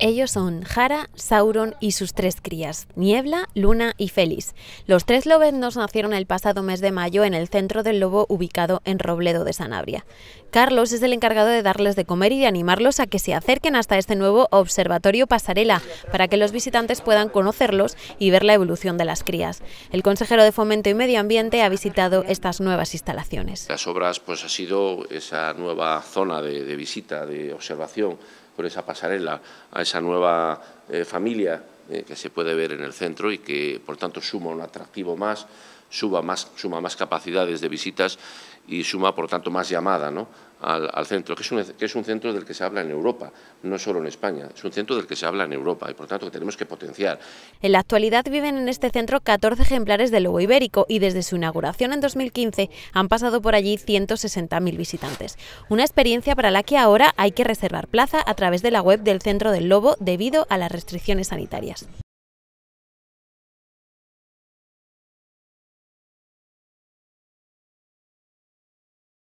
Ellos son Jara, Sauron y sus tres crías, Niebla, Luna y Félix. Los tres lobendos nacieron el pasado mes de mayo en el centro del lobo ubicado en Robledo de Sanabria. Carlos es el encargado de darles de comer y de animarlos a que se acerquen hasta este nuevo observatorio pasarela para que los visitantes puedan conocerlos y ver la evolución de las crías. El consejero de Fomento y Medio Ambiente ha visitado estas nuevas instalaciones. Las obras pues ha sido esa nueva zona de, visita, de observación, por esa pasarela esa nueva eh, familia eh, que se puede ver en el centro y que, por tanto, suma un atractivo más, suma más capacidades de visitas y suma, por tanto, más llamada al, centro, que es, un, centro del que se habla en Europa, no solo en España, es un centro del que se habla en Europa y por tanto tenemos que potenciar. En la actualidad viven en este centro 14 ejemplares del lobo ibérico y desde su inauguración en 2015 han pasado por allí 160.000 visitantes. Una experiencia para la que ahora hay que reservar plaza a través de la web del Centro del Lobo debido a las restricciones sanitarias.